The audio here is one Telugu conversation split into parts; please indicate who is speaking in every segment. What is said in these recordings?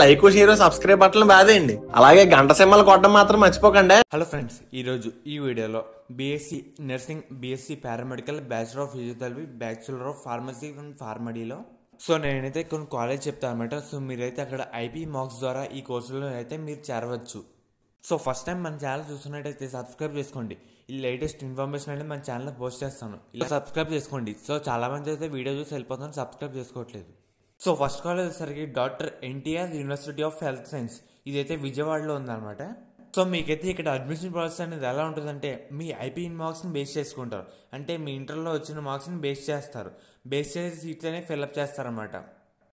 Speaker 1: లైక్ షేర్ సబ్స్క్రైబ్ బటన్ బాధేయండి అలాగే గంట సింహలు కొట్టడం మాత్రం మర్చిపోకండి హలో ఫ్రెండ్స్ ఈ రోజు ఈ వీడియోలో BSc nursing BSc paramedical bachelor of physiotherapy bachelor of pharmacy and ఫార్మడీలో సో నేనైతే కొన్ని కాలేజ్ చెప్తాను అనమాట సో మీరైతే అక్కడ ఐపీ మార్క్స్ ద్వారా ఈ కోర్సులో అయితే మీరు చేరవచ్చు సో ఫస్ట్ టైం మన ఛానల్ చూస్తున్నట్టయితే సబ్స్క్రైబ్ చేసుకోండి ఈ లేటెస్ట్ ఇన్ఫర్మేషన్ అనేది మన ఛానల్లో పోస్ట్ చేస్తాను ఇలా సబ్స్క్రైబ్ చేసుకోండి సో చాలామంది అయితే వీడియో చూసి వెళ్ళిపోతాను సబ్స్క్రైబ్ చేసుకోవట్లేదు సో ఫస్ట్ కాలేజ్ వచ్చేసరికి doctor NTR university of health science ఇదైతే విజయవాడలో ఉందన్నమాట సో మీకైతే ఇక్కడ అడ్మిషన్ ప్రాసెస్ అనేది ఎలా ఉంటుందంటే మీ ఐపీఎన్ మార్క్స్ని బేస్ చేసుకుంటారు అంటే మీ ఇంటర్లో వచ్చిన మార్క్స్ని బేస్ చేస్తారు బేస్ చేసి అనేవి ఫిల్అప్ చేస్తారనమాట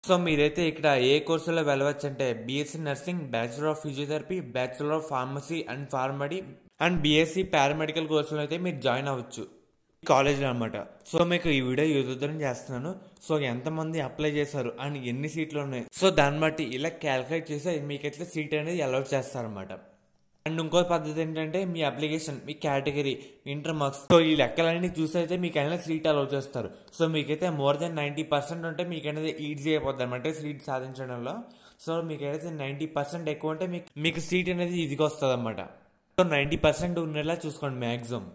Speaker 1: సో మీరైతే ఇక్కడ ఏ కోర్సులో వెళ్ళవచ్చు అంటే BSc nursing bachelor of physiotherapy bachelor of pharmacy and pharm D and BSc paramedical కోర్సులో అయితే మీరు జాయిన్ అవ్వచ్చు కాలేజీలో అనమాట సో మీకు ఈ వీడియో యూజ్ అవుతుందని చేస్తున్నాను సో ఎంతమంది అప్లై చేశారు అండ్ ఎన్ని సీట్లు ఉన్నాయి సో దాన్ని బట్టి ఇలా క్యాలిక్యులేట్ చేసి మీకైతే సీట్ అనేది అలౌట్ చేస్తారనమాట అండ్ ఇంకో పద్ధతి ఏంటంటే మీ అప్లికేషన్ మీ కేటగిరీ ఇంటర్ మార్క్స్ సో ఈ లెక్కలన్నీ చూసైతే మీకు అయినా సీట్ అలౌ చేస్తారు సో మీకైతే మోర్ దెన్ నైంటీ పర్సెంట్ ఉంటే మీకు అనేది ఈజీ అయిపోద్ది అనమాట సీట్ సాధించడంలో సో మీకైతే నైంటీ పర్సెంట్ ఎక్కువ ఉంటే మీకు మీకు సీట్ అనేది ఇదిగొస్తుంది అనమాట సో నైంటీ పర్సెంట్ ఉండేలా చూసుకోండి మ్యాక్సిమం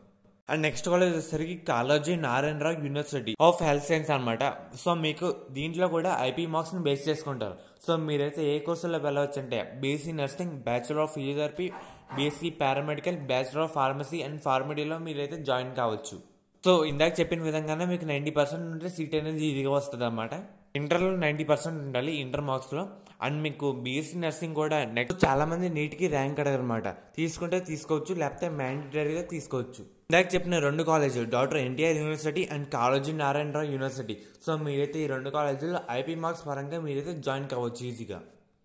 Speaker 1: అండ్ నెక్స్ట్ కాలేజ్ వచ్చేసరికి Kaloji Narayana Rao university of health science అనమాట సో మీకు దీంట్లో కూడా ఐపీ మార్క్స్ని బేస్ చేసుకుంటారు సో మీరైతే ఏ కోర్సులో వెళ్ళవచ్చు అంటే BSc nursing bachelor of physiotherapy BSc paramedical bachelor of pharmacy and ఫార్మడీలో మీరైతే జాయిన్ కావచ్చు సో ఇందాక చెప్పిన విధంగానే మీకు నైంటీ పర్సెంట్ ఉంటే సీట్ అనేది ఈజీగా వస్తుంది అనమాట ఇంటర్లో నైంటీ పర్సెంట్ ఉండాలి ఇంటర్ మార్క్స్లో అండ్ మీకు బీఎస్సీ నర్సింగ్ కూడా నెక్స్ట్ చాలామంది నీట్కి ర్యాంక్ అడగనమాట తీసుకుంటే తీసుకోవచ్చు లేకపోతే మ్యాండేటరీగా తీసుకోవచ్చు ఇందాక చెప్పిన రెండు కాలేజీలు doctor NTR university and Narayana Narayana Rao university so మీరైతే ఈ రెండు కాలేజీలో ఐపీ మార్క్స్ పరంగా మీరైతే జాయిన్ కావచ్చు ఈజీగా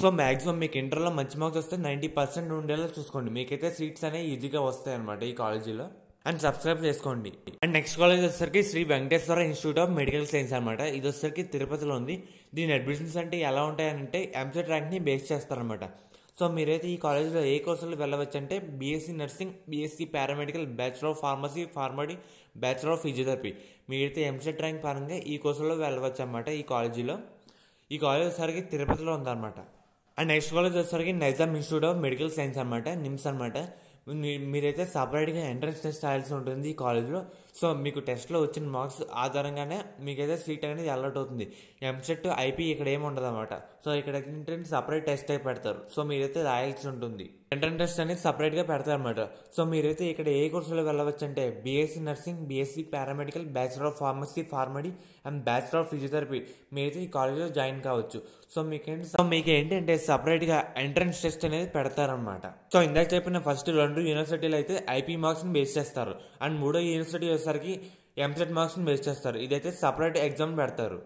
Speaker 1: సో మ్యాక్సిమం మీకు ఇంటర్లో మంచి మార్క్స్ వస్తే నైంటీ పర్సెంట్ ఉండేలా చూసుకోండి మీకైతే సీట్స్ అనేవి ఈజీగా వస్తాయి అనమాట ఈ కాలేజీలో అండ్ సబ్స్క్రైబ్ చేసుకోండి అండ్ నెక్స్ట్ కాలేజ్ వచ్చేసరికి Shri Venkateswara institute of medical science అనమాట ఇది వచ్చేసరికి తిరుపతిలో ఉంది దీని అడ్మిషన్స్ అంటే ఎలా అంటే ఎంసెట్ ర్యాంక్ని బేస్ చేస్తారనమాట సో మీరైతే ఈ కాలేజీలో ఏ కోర్సులు వెళ్ళవచ్చు అంటే BSc nursing BSc paramedical bachelor of pharmacy pharm D bachelor of physiotherapy మీరైతే ఎంసెట్ ర్యాంక్ పరంగా ఈ కోర్సులో వెళ్ళవచ్చు అనమాట ఈ కాలేజీలో ఈ కాలేజ్ వచ్చేసరికి తిరుపతిలో ఉందన్నమాట అండ్ నెక్స్ట్ కాలేజ్ వచ్చేసరికి Nizam institute of medical science అనమాట నిమ్స్ అనమాట మీరైతే సపరేట్గా ఎంట్రన్స్ టెస్ట్ రాయాల్సి ఉంటుంది ఈ కాలేజ్లో సో మీకు టెస్ట్లో వచ్చిన మార్క్స్ ఆధారంగానే మీకైతే సీట్ అనేది అలర్ట్ అవుతుంది ఎంసెట్ ఐపీ ఇక్కడ ఏమి ఉండదు అనమాట సో ఇక్కడ ఏంటంటే సపరేట్ టెస్ట్ అయి పెడతారు సో మీరైతే రాయాల్సి ఉంటుంది ఎంట్రెన్స్ టెస్ట్ అనేది సపరేట్గా పెడతారనమాట సో మీరైతే ఇక్కడ ఏ కోర్సులో వెళ్ళవచ్చు అంటే BSc nursing BSc paramedical bachelor of pharmacy pharm D and bachelor of physiotherapy మీరైతే ఈ కాలేజ్లో జాయిన్ కావచ్చు సో మీకేంటి సో మీకు ఏంటంటే సపరేట్గా ఎంట్రన్స్ టెస్ట్ అనేది పెడతారనమాట సో ఇందాక చెప్పిన ఫస్ట్ రెండు యూనివర్సిటీలు అయితే ఐపీ మార్క్స్ని బేస్ చేస్తారు అండ్ మూడో యూనివర్సిటీ వచ్చేసరికి ఎంసెట్ మార్క్స్ని వేస్ట్ చేస్తారు ఇదైతే సపరేట్ ఎగ్జామ్ పెడతారు